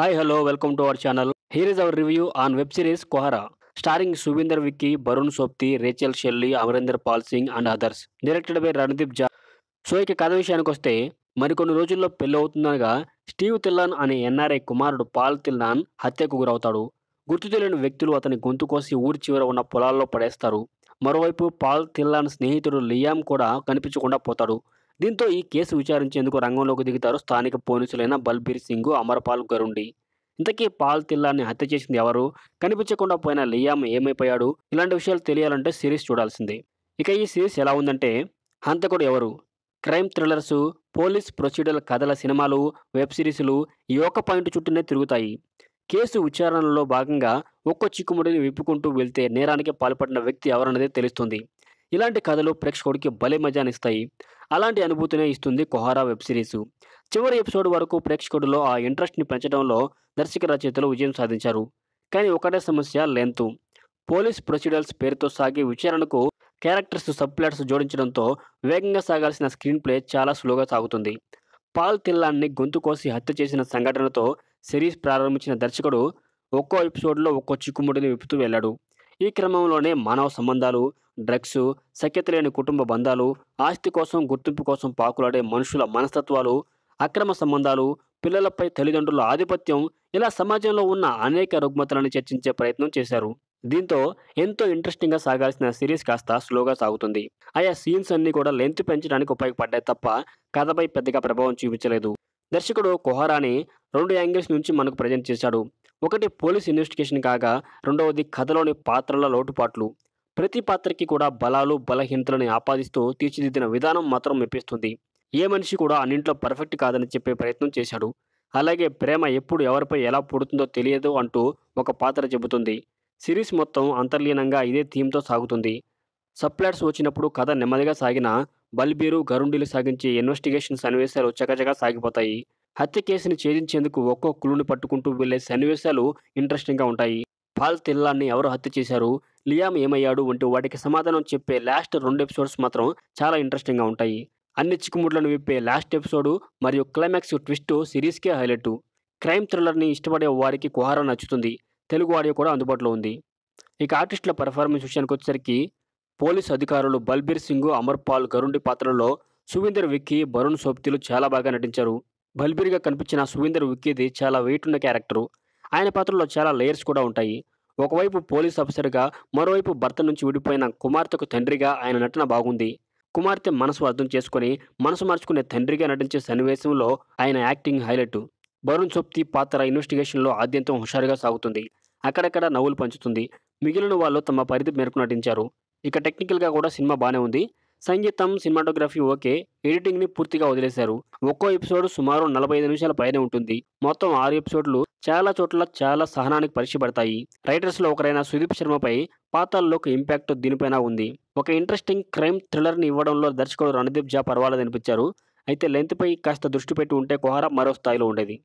hi hello welcome to our channel here is our review on web series Kohrra starring Suvinder Vicky Barun Sobti Rachel Shelley Amarinder Pal Singh and others directed by Randeep Jha so ఇక కథ విషయానికి వస్తే మరికొన్ని రోజుల్లో పెళ్లి అవుతుందనగా స్టీవ్ తిల్లాన్ అనే ఎన్ఆర్ఐ కుమారుడు పాల్ తిల్లాన్ హత్యకు గురవుతాడు గుర్తు తెలియని వ్యక్తులు అతని గొంతు కోసి ఊరి చివర ఉన్న పొలాల్లో పడేస్తారు మరోవైపు పాల్ తిల్లాన్ స్నేహితుడు లియామ్ కూడా కనిపించకుండా పోతాడు దీంతో ఈ కేసు విచారించేందుకు రంగంలోకి దిగుతారు స్థానిక పోలీసులైన బల్బీర్ సింగ్ అమర్పాల్ గరుండి ఇంతకీ పాల్ తిల్లాన్ని హత్య చేసింది ఎవరు కనిపించకుండా పోయిన లియామ్ ఏమైపోయాడు ఇలాంటి విషయాలు తెలియాలంటే సిరీస్ చూడాల్సిందే ఇక ఈ సిరీస్ ఎలా ఉందంటే హంతకుడు ఎవరు క్రైమ్ థ్రిల్లర్సు పోలీస్ ప్రొసీడర్ కథల సినిమాలు వెబ్ సిరీస్లు ఈ ఒక పాయింట్ చుట్టూనే తిరుగుతాయి కేసు విచారణలో భాగంగా ఒక్కో చిక్కుముడిని విప్పుకుంటూ వెళ్తే నేరానికి పాల్పడిన వ్యక్తి ఎవరన్నదే తెలుస్తుంది ఇలాంటి కథలు ప్రేక్షకుడికి భలే మజానిస్తాయి అలాంటి అనుభూతినే ఇస్తుంది కొహారా వెబ్ సిరీస్ చివరి ఎపిసోడ్ వరకు ప్రేక్షకుడిలో ఆ ఇంట్రెస్ట్ని పెంచడంలో దర్శక రచయితలు విజయం సాధించారు కానీ ఒకటే సమస్య లెంత్ పోలీస్ ప్రొసీడర్స్ పేరుతో సాగే విచారణకు క్యారెక్టర్స్ సబ్ప్లాట్స్ జోడించడంతో వేగంగా సాగాల్సిన స్క్రీన్ ప్లే చాలా స్లోగా సాగుతుంది పాల్ తిల్లాన్ని గొంతు కోసి హత్య చేసిన సంఘటనతో సిరీస్ ప్రారంభించిన దర్శకుడు ఒక్కో ఎపిసోడ్లో ఒక్కో చిక్కుముడిని విప్పుతూ వెళ్ళాడు ఈ క్రమంలోనే మానవ సంబంధాలు డ్రగ్స్ సఖ్యత లేని కుటుంబ బంధాలు ఆస్తి కోసం గుర్తింపు కోసం పాకులాడే మనుషుల మనస్తత్వాలు అక్రమ సంబంధాలు పిల్లలపై తల్లిదండ్రుల ఆధిపత్యం ఇలా సమాజంలో ఉన్న అనేక రుగ్మతలను చర్చించే ప్రయత్నం చేశారు దీంతో ఎంతో ఇంట్రెస్టింగ్గా సాగాల్సిన సిరీస్ కాస్త స్లోగా సాగుతుంది ఆయా సీన్స్ అన్నీ కూడా లెంత్ పెంచడానికి ఉపయోగపడ్డాయి తప్ప కథపై పెద్దగా ప్రభావం చూపించలేదు దర్శకుడు కుహరాని రెండు యాంగిల్స్ నుంచి మనకు ప్రజెంట్ చేశాడు ఒకటి పోలీస్ ఇన్వెస్టిగేషన్ కాగా రెండవది కథలోని పాత్రల లోటుపాట్లు ప్రతి పాత్రకి కూడా బలాలు బలహీనతలను ఆపాదిస్తూ తీర్చిదిద్దిన విధానం మాత్రం మెప్పిస్తుంది ఏ మనిషి కూడా అన్నింట్లో పర్ఫెక్ట్ కాదని చెప్పే ప్రయత్నం చేశాడు అలాగే ప్రేమ ఎప్పుడు ఎవరిపై ఎలా పుడుతుందో తెలియదు అంటూ ఒక పాత్ర చెబుతుంది సిరీస్ మొత్తం అంతర్లీనంగా ఇదే థీమ్తో సాగుతుంది సప్లాట్స్ వచ్చినప్పుడు కథ నెమ్మదిగా సాగిన బల్బీరు గరుండీలు సాగించే ఇన్వెస్టిగేషన్ సన్నివేశాలు చకచగా సాగిపోతాయి హత్య కేసుని ఛేదించేందుకు ఒక్కో క్లూని పట్టుకుంటూ వెళ్లే సన్నివేశాలు ఇంట్రెస్టింగ్గా ఉంటాయి పాల్ తిల్లాన్ని ఎవరు హత్య చేశారు లియామ్ ఏమయ్యాడు వంటి వాటికి సమాధానం చెప్పే లాస్ట్ రెండు ఎపిసోడ్స్ మాత్రం చాలా ఇంట్రెస్టింగ్గా ఉంటాయి అన్ని చిక్కుముట్లను విప్పే లాస్ట్ ఎపిసోడు మరియు క్లైమాక్స్ ట్విస్ట్ సిరీస్కే హైలైట్ క్రైమ్ థ్రిల్లర్ని ఇష్టపడే వారికి కుహారా నచ్చుతుంది తెలుగు ఆడియో కూడా అందుబాటులో ఉంది ఇక ఆర్టిస్టుల పెర్ఫార్మెన్స్ విషయానికి వచ్చేసరికి పోలీస్ అధికారులు బల్బీర్ సింగ్ అమర్పాల్ గరుండి పాత్రల్లో సువీందర్ విక్కీ బరుణ్ సోప్తిలు చాలా బాగా నటించారు బల్బీర్గా కనిపించిన సువీందర్ విక్కేది చాలా వెయిట్ ఉన్న క్యారెక్టరు ఆయన పాత్రలో చాలా లేయర్స్ కూడా ఉంటాయి ఒకవైపు పోలీస్ ఆఫీసర్గా మరోవైపు భర్త నుంచి విడిపోయిన కుమార్తెకు తండ్రిగా ఆయన నటన బాగుంది కుమార్తె మనసు అర్థం చేసుకుని మనసు మార్చుకునే తండ్రిగా నటించే సన్నివేశంలో ఆయన యాక్టింగ్ హైలైట్ వరుణ్ సొప్తి పాత్ర ఇన్వెస్టిగేషన్లో ఆద్యంతం హుషారుగా సాగుతుంది అక్కడక్కడ నవ్వులు పంచుతుంది మిగిలిన వాళ్ళు తమ పరిధి మేరకు నటించారు ఇక టెక్నికల్గా కూడా సినిమా బాగానే ఉంది సంగీతం సినిమాటోగ్రఫీ ఓకే ఎడిటింగ్ని పూర్తిగా వదిలేశారు ఒక్కో ఎపిసోడ్ సుమారు నలభై ఐదు నిమిషాల పైనే ఉంటుంది మొత్తం ఆరు ఎపిసోడ్లు చాలా చోట్ల చాలా సహనానికి పరీక్ష పడతాయి రైటర్స్లో ఒకరైన సుదీప్ శర్మపై పాతాల్లోకి ఇంపాక్ట్ దీనిపైన ఉంది ఒక ఇంట్రెస్టింగ్ క్రైమ్ థ్రిల్లర్ని ఇవ్వడంలో దర్శకుడు రణదీప్ జా పర్వాలేదనిపించారు అయితే లెంత్పై కాస్త దృష్టి పెట్టి ఉంటే కుహారా మరో స్థాయిలో ఉండేది